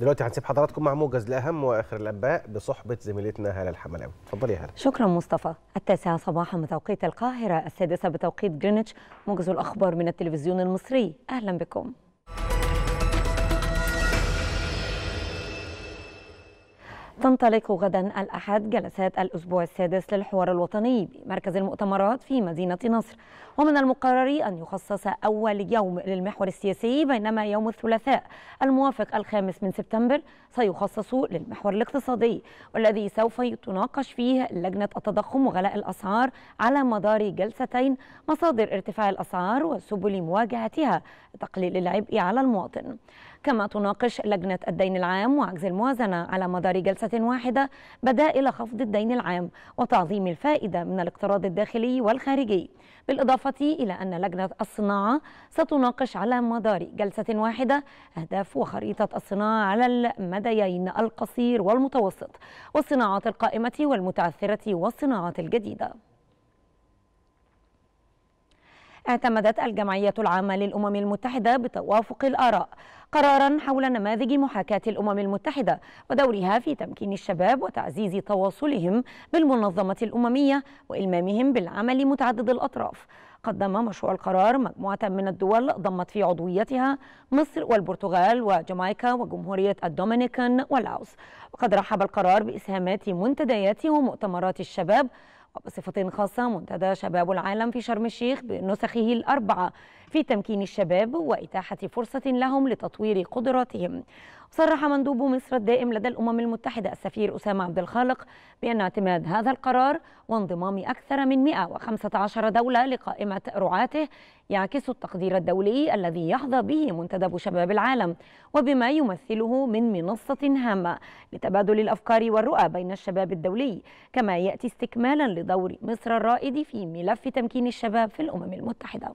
دلوقتي هنسيب حضراتكم مع موجز لاهم واخر الانباء بصحبه زميلتنا هاله الحملاوي اتفضلي يا هاله شكرا مصطفى التاسعه صباحا بتوقيت القاهره السادسه بتوقيت جرينتش موجز الاخبار من التلفزيون المصري اهلا بكم تنطلق غدا الأحد جلسات الأسبوع السادس للحوار الوطني بمركز المؤتمرات في مدينة نصر ومن المقرر أن يخصص أول يوم للمحور السياسي بينما يوم الثلاثاء الموافق الخامس من سبتمبر سيخصص للمحور الاقتصادي والذي سوف تناقش فيه لجنة التضخم وغلاء الأسعار على مدار جلستين مصادر ارتفاع الأسعار وسبل مواجهتها لتقليل العبء على المواطن كما تناقش لجنة الدين العام وعجز الموازنة على مدار جلسة بلمسة واحدة بدا إلى خفض الدين العام وتعظيم الفائدة من الاقتراض الداخلي والخارجي بالإضافة إلى أن لجنة الصناعة ستناقش على مدار جلسة واحدة أهداف وخريطة الصناعة على المديين القصير والمتوسط والصناعات القائمة والمتعثرة والصناعات الجديدة اعتمدت الجمعية العامة للأمم المتحدة بتوافق الآراء قرارا حول نماذج محاكاة الأمم المتحدة ودورها في تمكين الشباب وتعزيز تواصلهم بالمنظمة الأممية وإلمامهم بالعمل متعدد الأطراف قدم مشروع القرار مجموعة من الدول ضمت في عضويتها مصر والبرتغال وجامايكا وجمهورية الدومينيكان ولاوس وقد رحب القرار بإسهامات منتديات ومؤتمرات الشباب بصفة خاصة منتدى شباب العالم في شرم الشيخ بنسخه الأربعة في تمكين الشباب وإتاحة فرصة لهم لتطوير قدراتهم صرح مندوب مصر الدائم لدى الأمم المتحدة السفير أسامة عبد الخالق بأن اعتماد هذا القرار وانضمام أكثر من 115 دولة لقائمة رعاته يعكس التقدير الدولي الذي يحظى به منتدب شباب العالم وبما يمثله من منصة هامة لتبادل الأفكار والرؤى بين الشباب الدولي كما يأتي استكمالا لدور مصر الرائد في ملف تمكين الشباب في الأمم المتحدة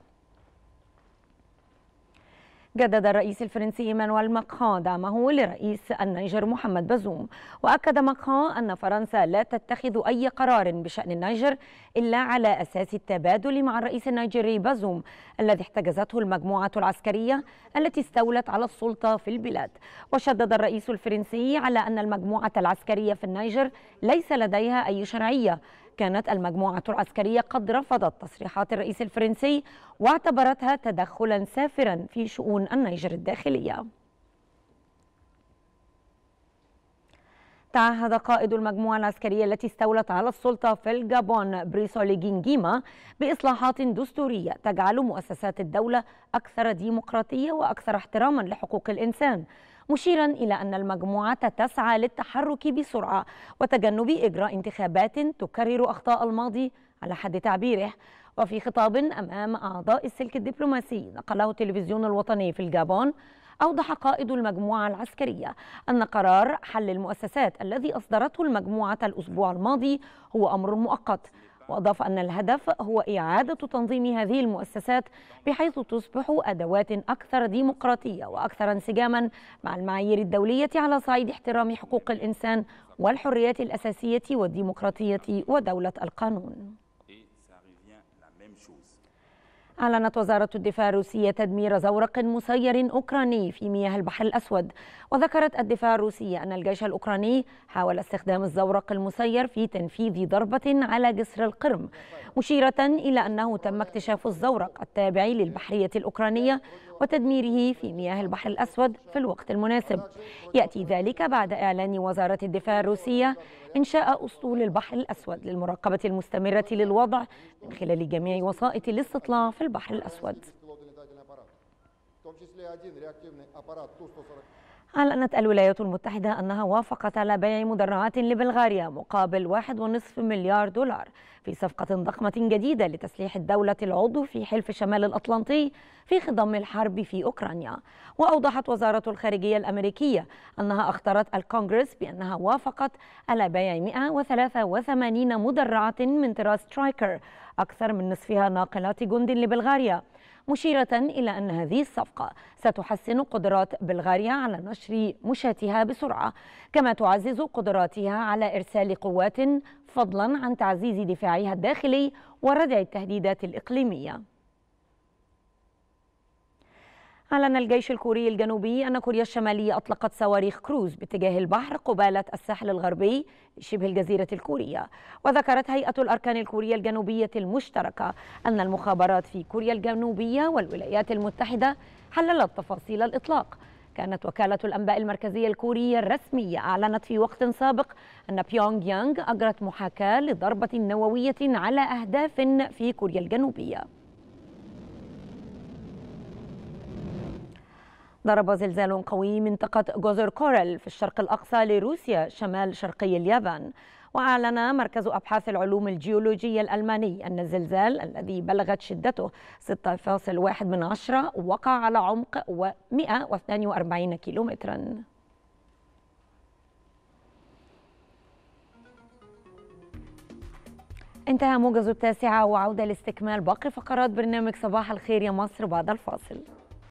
جدد الرئيس الفرنسي مانويل ماكرون دعمه لرئيس النيجر محمد بازوم واكد ماكرون ان فرنسا لا تتخذ اي قرار بشان النيجر الا على اساس التبادل مع الرئيس النيجري بازوم الذي احتجزته المجموعه العسكريه التي استولت على السلطه في البلاد وشدد الرئيس الفرنسي على ان المجموعه العسكريه في النيجر ليس لديها اي شرعيه كانت المجموعة العسكرية قد رفضت تصريحات الرئيس الفرنسي واعتبرتها تدخلا سافرا في شؤون النيجر الداخلية تعهد قائد المجموعة العسكرية التي استولت على السلطة في الجابون بريسولي جينجيما بإصلاحات دستورية تجعل مؤسسات الدولة أكثر ديمقراطية وأكثر احتراما لحقوق الإنسان مشيرا إلى أن المجموعة تسعى للتحرك بسرعة وتجنب إجراء انتخابات تكرر أخطاء الماضي على حد تعبيره وفي خطاب أمام أعضاء السلك الدبلوماسي نقله التلفزيون الوطني في الجابون أوضح قائد المجموعة العسكرية أن قرار حل المؤسسات الذي أصدرته المجموعة الأسبوع الماضي هو أمر مؤقت وأضاف أن الهدف هو إعادة تنظيم هذه المؤسسات بحيث تصبح أدوات أكثر ديمقراطية وأكثر انسجاما مع المعايير الدولية على صعيد احترام حقوق الإنسان والحريات الأساسية والديمقراطية ودولة القانون أعلنت وزارة الدفاع الروسية تدمير زورق مسير أوكراني في مياه البحر الأسود وذكرت الدفاع الروسي أن الجيش الأوكراني حاول استخدام الزورق المسير في تنفيذ ضربة على جسر القرم مشيرة إلى أنه تم اكتشاف الزورق التابع للبحرية الأوكرانية وتدميره في مياه البحر الأسود في الوقت المناسب يأتي ذلك بعد إعلان وزارة الدفاع الروسية إنشاء أسطول البحر الأسود للمراقبة المستمرة للوضع من خلال جميع وسائط الاستطلاع في البحر الأسود أعلنت الولايات المتحدة أنها وافقت على بيع مدرعات لبلغاريا مقابل 1.5 مليار دولار في صفقة ضخمة جديدة لتسليح الدولة العضو في حلف شمال الأطلنطي في خضم الحرب في أوكرانيا وأوضحت وزارة الخارجية الأمريكية أنها أخطرت الكونغرس بأنها وافقت على بيع 183 مدرعة من طراز سترايكر أكثر من نصفها ناقلات جند لبلغاريا مشيرة إلى أن هذه الصفقة ستحسن قدرات بلغاريا على نشر مشاتها بسرعة كما تعزز قدراتها على إرسال قوات فضلا عن تعزيز دفاعها الداخلي وردع التهديدات الإقليمية أعلن الجيش الكوري الجنوبي أن كوريا الشمالية أطلقت صواريخ كروز باتجاه البحر قبالة الساحل الغربي شبه الجزيرة الكورية وذكرت هيئة الأركان الكورية الجنوبية المشتركة أن المخابرات في كوريا الجنوبية والولايات المتحدة حللت تفاصيل الإطلاق كانت وكالة الأنباء المركزية الكورية الرسمية أعلنت في وقت سابق أن بيونغ يانغ أجرت محاكاة لضربة نووية على أهداف في كوريا الجنوبية ضرب زلزال قوي منطقة جزر كورل في الشرق الأقصى لروسيا شمال شرقي اليابان وأعلن مركز أبحاث العلوم الجيولوجية الألماني أن الزلزال الذي بلغت شدته 6.1 من عشرة وقع على عمق 142 كيلومتراً انتهى موجز التاسعة وعودة لاستكمال باقي فقرات برنامج صباح الخير يا مصر بعد الفاصل